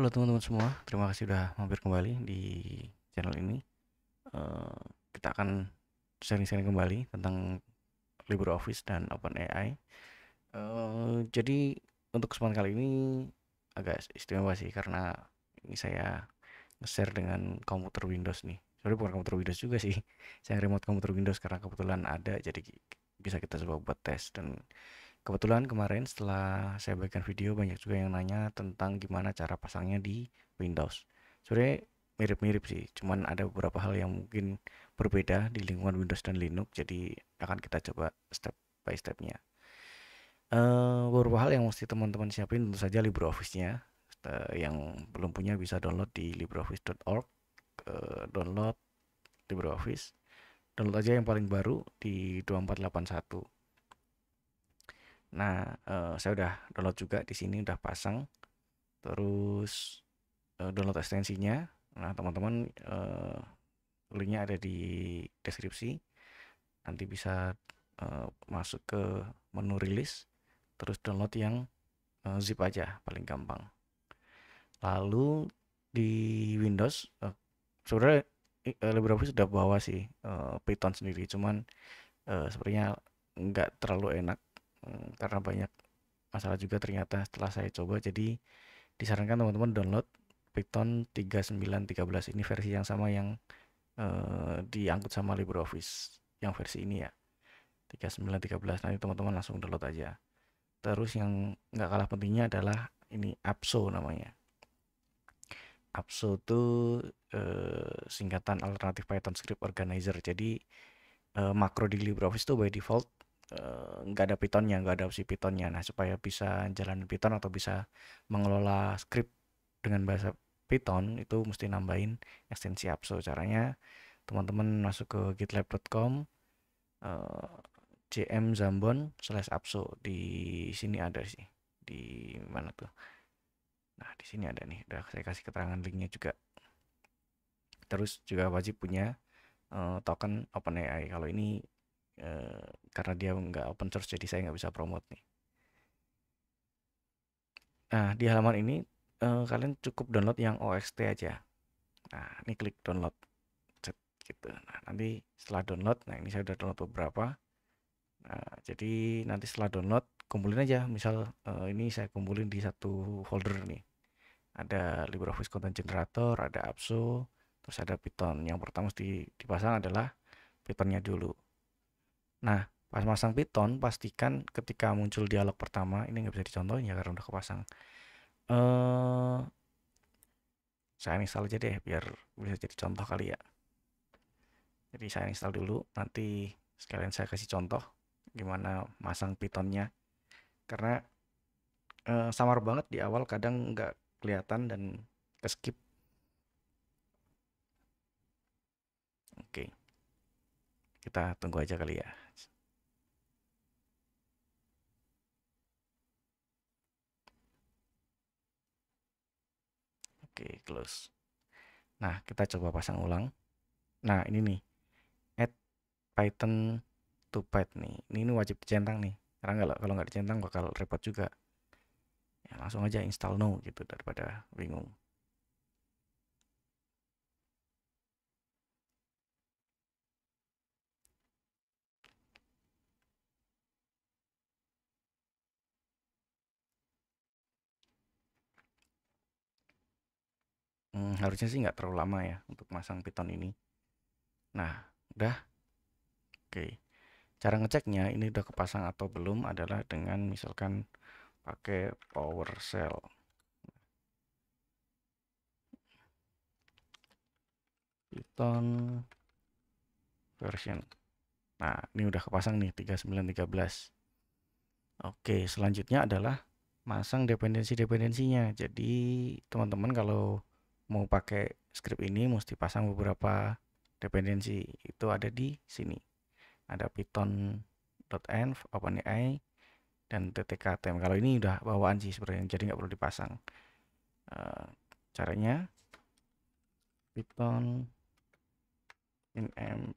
Halo teman-teman semua, terima kasih sudah mampir kembali di channel ini. Uh, kita akan sharing-sharing kembali tentang LibreOffice dan OpenAI. Uh, eh, jadi untuk kesempatan kali ini agak istimewa sih karena ini saya nge-share dengan komputer Windows nih. sorry bukan komputer Windows juga sih. Saya remote komputer Windows karena kebetulan ada jadi bisa kita coba buat tes dan kebetulan kemarin setelah saya bagikan video banyak juga yang nanya tentang gimana cara pasangnya di Windows sebenarnya mirip-mirip sih cuman ada beberapa hal yang mungkin berbeda di lingkungan Windows dan Linux jadi akan kita coba step by stepnya uh, beberapa hal yang mesti teman-teman siapin tentu saja LibreOffice-nya uh, yang belum punya bisa download di LibreOffice.org uh, eh, download LibreOffice download aja yang paling baru di 2481 Nah, uh, saya udah download juga di sini udah pasang. Terus uh, download ekstensinya. Nah, teman-teman uh, linknya ada di deskripsi. Nanti bisa uh, masuk ke menu rilis, terus download yang uh, zip aja paling gampang. Lalu di Windows, uh, sebenarnya uh, LibreOffice sudah bawa sih uh, Python sendiri, cuman uh, sepertinya nggak terlalu enak Hmm, karena banyak masalah juga ternyata setelah saya coba jadi disarankan teman-teman download Python 3913 ini versi yang sama yang eh, diangkut sama LibreOffice yang versi ini ya 3913 nanti teman-teman langsung download aja terus yang nggak kalah pentingnya adalah ini APSO namanya APSO itu eh, singkatan alternatif Python Script Organizer jadi eh, makro di LibreOffice itu by default Eh, nggak uh, ada Pythonnya, nggak ada opsi Pythonnya. Nah supaya bisa jalan Python atau bisa mengelola script dengan bahasa Python itu mesti nambahin ekstensi APSO. Caranya teman-teman masuk ke gitlab.com uh, eh, cm zambon slash apso di sini ada sih di mana tuh nah di sini ada nih udah saya kasih keterangan linknya juga terus juga wajib punya uh, token OpenAI kalau ini Eh, karena dia nggak open source jadi saya nggak bisa promote nih nah di halaman ini uh, kalian cukup download yang OXT aja nah ini klik download Cet, gitu nah nanti setelah download nah ini saya udah download beberapa nah jadi nanti setelah download kumpulin aja misal uh, ini saya kumpulin di satu folder nih ada LibreOffice Content Generator ada Apso terus ada Python yang pertama dipasang adalah Pythonnya dulu Nah, pas masang piton pastikan ketika muncul dialog pertama ini nggak bisa dicontohin ya karena udah kepasang. Eh uh, saya install aja deh biar bisa jadi contoh kali ya. Jadi saya install dulu, nanti sekalian saya kasih contoh gimana masang pitonnya. Karena uh, samar banget di awal kadang nggak kelihatan dan ke skip. Oke. Kita tunggu aja kali ya. Oke, close. Nah, kita coba pasang ulang. Nah, ini nih. Add Python to Python nih. Ini, ini wajib dicentang nih. Karena nggak kalau nggak dicentang bakal repot juga. Ya, langsung aja install no gitu daripada bingung. harusnya sih nggak terlalu lama ya untuk masang piton ini. Nah, udah. Oke. Cara ngeceknya ini udah kepasang atau belum adalah dengan misalkan pakai power cell. Python version. Nah, ini udah kepasang nih 3913. Oke, selanjutnya adalah masang dependensi-dependensinya. Jadi, teman-teman kalau mau pakai script ini mesti pasang beberapa dependensi itu ada di sini ada python.env openai dan ttktm kalau ini udah bawaan sih sebenarnya jadi nggak perlu dipasang eh, caranya python npm,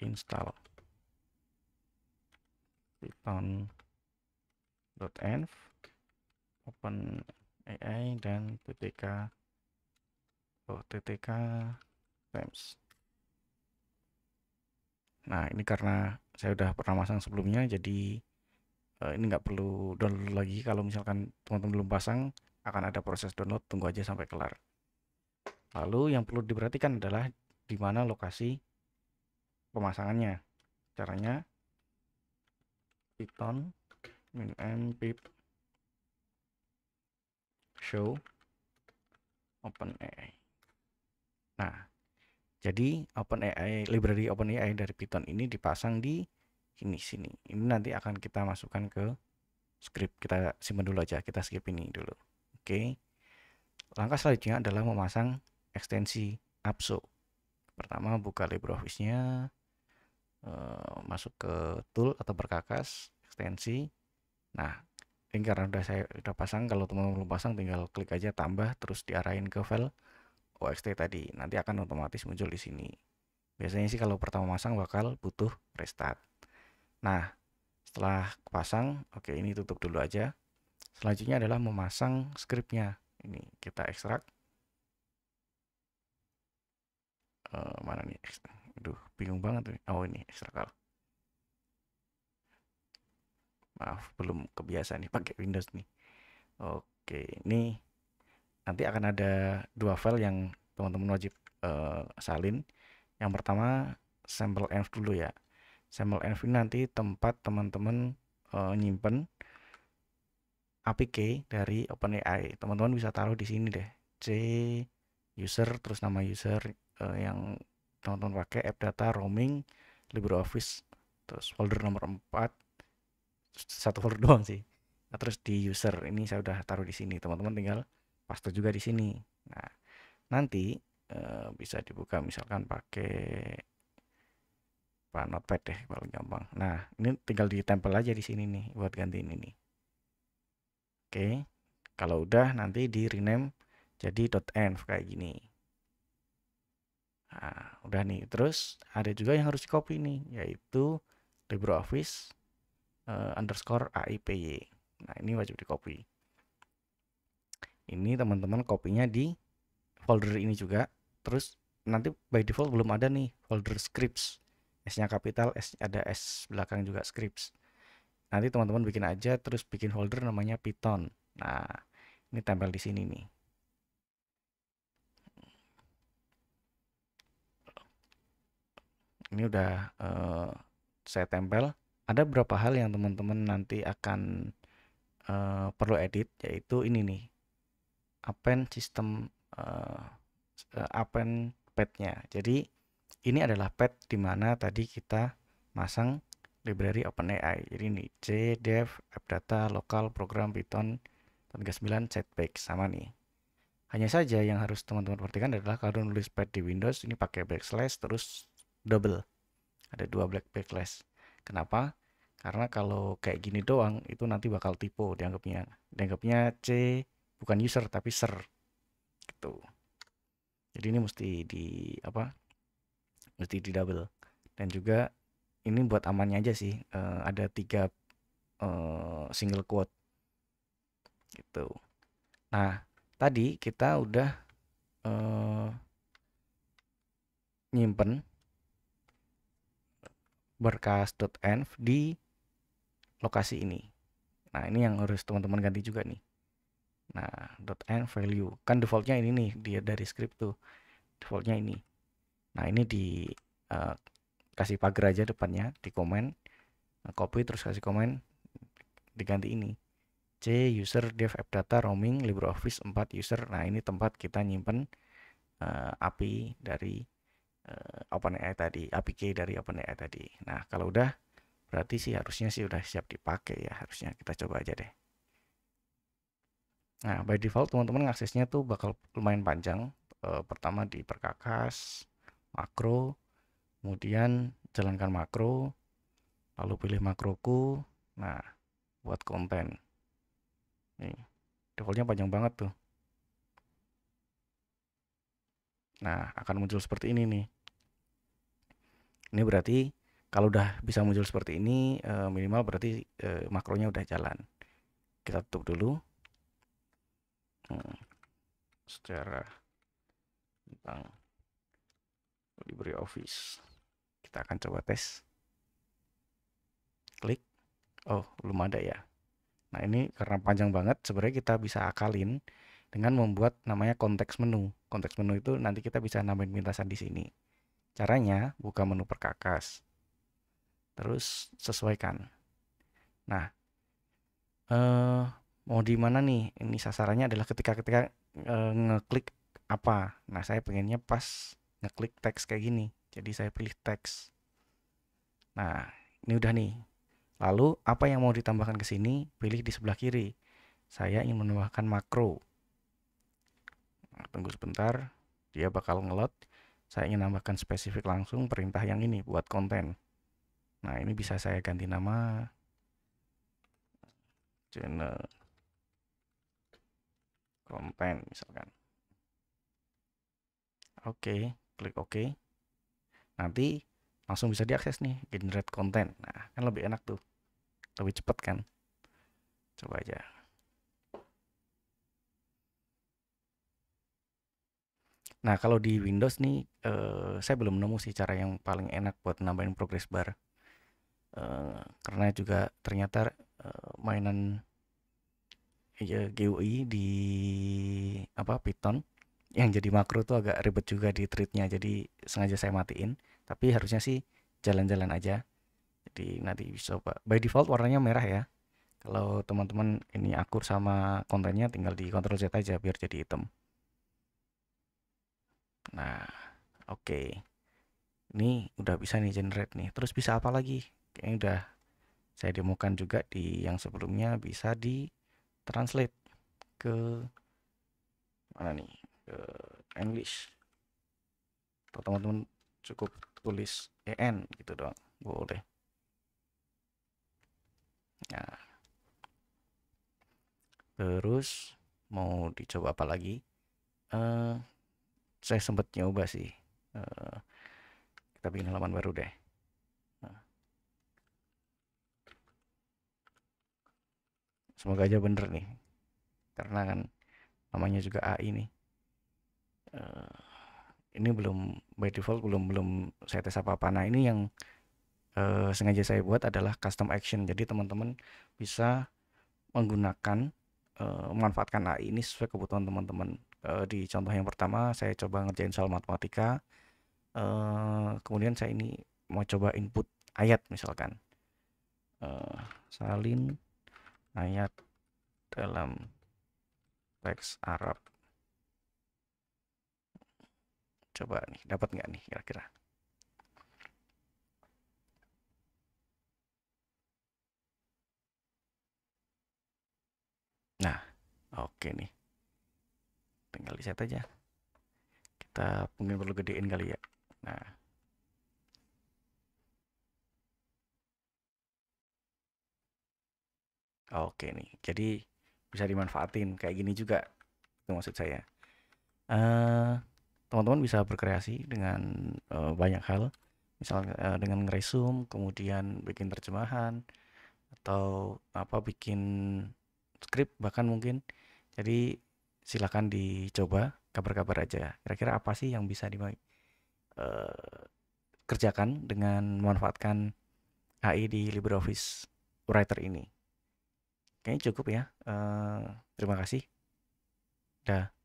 install, install python.env open AI dan TTK oh TTK times nah ini karena saya udah pernah masang sebelumnya jadi uh, ini nggak perlu download lagi kalau misalkan teman-teman belum pasang akan ada proses download tunggu aja sampai kelar lalu yang perlu diperhatikan adalah di mana lokasi pemasangannya caranya python min pip show OpenAI. Nah, jadi OpenAI library OpenAI dari Python ini dipasang di sini sini. Ini nanti akan kita masukkan ke script. Kita simpan dulu aja, kita skip ini dulu. Oke. Okay. Langkah selanjutnya adalah memasang ekstensi APSO. Pertama buka LibreOffice-nya, eh, masuk ke tool atau perkakas ekstensi. Nah, ini karena udah saya udah pasang kalau teman-teman belum pasang tinggal klik aja tambah terus diarahin ke file OXT tadi nanti akan otomatis muncul di sini biasanya sih kalau pertama masang bakal butuh restart nah setelah pasang oke ini tutup dulu aja selanjutnya adalah memasang scriptnya ini kita ekstrak e, mana nih Aduh, bingung banget nih. Oh ini ekstrak kalau maaf belum kebiasaan nih pakai Windows nih oke ini nanti akan ada dua file yang teman-teman wajib uh, salin yang pertama sampel env dulu ya sampel env nanti tempat teman-teman uh, nyimpen APK dari OpenAI teman-teman bisa taruh di sini deh C user terus nama user uh, yang teman-teman pakai app data roaming LibreOffice terus folder nomor 4 satu folder doang sih nah terus di user ini saya udah taruh di sini teman-teman tinggal paste juga di sini nah nanti e, bisa dibuka misalkan pakai pak notepad deh paling gampang nah ini tinggal ditempel aja di sini nih buat gantiin ini oke kalau udah nanti di rename jadi .env kayak gini nah udah nih terus ada juga yang harus di copy nih yaitu LibreOffice uh, underscore AIPY. Nah ini wajib di copy. Ini teman-teman kopinya di folder ini juga. Terus nanti by default belum ada nih folder scripts. S-nya kapital, S ada S belakang juga scripts. Nanti teman-teman bikin aja terus bikin folder namanya Python. Nah, ini tempel di sini nih. Ini udah uh, saya tempel ada beberapa hal yang teman-teman nanti akan uh, perlu edit yaitu ini nih append sistem uh, eh, eh, append padnya jadi ini adalah pad mana tadi kita masang library OpenAI jadi ini c dev data local program python 39 setback sama nih hanya saja yang harus teman-teman perhatikan adalah kalau nulis pad di Windows ini pakai backslash terus double ada dua black backslash kenapa karena kalau kayak gini doang itu nanti bakal typo dianggapnya. Dianggapnya C bukan user tapi ser. Gitu. Jadi ini mesti di apa? Mesti di double. Dan juga ini buat amannya aja sih. Uh, ada tiga uh, single quote. Gitu. Nah, tadi kita udah uh, nyimpen berkas.env di lokasi ini. Nah, ini yang harus teman-teman ganti juga nih. Nah, .n value. Kan defaultnya ini nih, dia dari script tuh. Defaultnya ini. Nah, ini di uh, kasih pagar aja depannya, di komen. Nah, copy terus kasih komen diganti ini. C user dev app data roaming LibreOffice 4 user. Nah, ini tempat kita nyimpan uh, eh, API dari uh, OpenAI tadi, APK dari OpenAI tadi. Nah, kalau udah Berarti sih harusnya sih udah siap dipakai ya, harusnya kita coba aja deh. Nah, by default teman-teman aksesnya tuh bakal lumayan panjang. E, pertama di perkakas, makro, kemudian jalankan makro, lalu pilih makroku. Nah, buat konten. Nih, defaultnya panjang banget tuh. Nah, akan muncul seperti ini nih. Ini berarti kalau udah bisa muncul seperti ini uh, minimal berarti uh, makronya udah jalan kita tutup dulu hmm, secara tentang LibreOffice kita akan coba tes klik oh belum ada ya nah ini karena panjang banget sebenarnya kita bisa akalin dengan membuat namanya konteks menu konteks menu itu nanti kita bisa nambahin pintasan di sini caranya buka menu perkakas terus sesuaikan. Nah, eh, mau di mana nih? Ini sasarannya adalah ketika-ketika eh, ngeklik apa. Nah, saya pengennya pas ngeklik teks kayak gini. Jadi saya pilih teks. Nah, ini udah nih. Lalu apa yang mau ditambahkan ke sini? Pilih di sebelah kiri. Saya ingin menambahkan makro. Nah, tunggu sebentar, dia bakal ngelot. Saya ingin menambahkan spesifik langsung perintah yang ini buat konten. Nah, ini bisa saya ganti nama channel konten misalkan. Oke, klik OK. Nanti langsung bisa diakses nih, generate konten. Nah, kan lebih enak tuh. Lebih cepat kan? Coba aja. Nah, kalau di Windows nih, eh, saya belum nemu sih cara yang paling enak buat nambahin progress bar. Eh, karena juga ternyata eh, mainan ya, GUI di apa Python yang jadi makro tuh agak ribet juga di treatnya jadi sengaja saya matiin tapi harusnya sih jalan-jalan aja jadi nanti bisa pak by default warnanya merah ya kalau teman-teman ini akur sama kontennya tinggal di Ctrl Z aja biar jadi hitam nah oke okay. ini udah bisa nih generate nih terus bisa apa lagi yang udah saya demokan juga di yang sebelumnya bisa di translate ke mana nih ke English atau teman-teman cukup tulis en gitu doang boleh nah terus mau dicoba apa lagi uh, saya sempat nyoba sih uh, kita bikin halaman baru deh semoga aja bener nih karena kan namanya juga AI nih uh, ini belum by default belum belum saya tes apa apa nah ini yang uh, sengaja saya buat adalah custom action jadi teman-teman bisa menggunakan uh, memanfaatkan AI ini sesuai kebutuhan teman-teman uh, di contoh yang pertama saya coba ngerjain soal matematika uh, kemudian saya ini mau coba input ayat misalkan uh, salin ayat dalam teks Arab. Coba nih, dapat nggak nih kira-kira? Nah, oke nih. Tinggal di set aja. Kita mungkin perlu gedein kali ya. Nah, Oke nih. Jadi bisa dimanfaatin kayak gini juga. Itu maksud saya. teman eh, teman-teman bisa berkreasi dengan uh, banyak hal. misalnya uh, eh, dengan ngeresum, kemudian bikin terjemahan atau apa bikin skrip bahkan mungkin. Jadi silakan dicoba kabar-kabar aja. Kira-kira apa sih yang bisa dikerjakan uh, dengan memanfaatkan AI di LibreOffice Writer ini? Kayaknya cukup ya. Uh, terima kasih. Dah.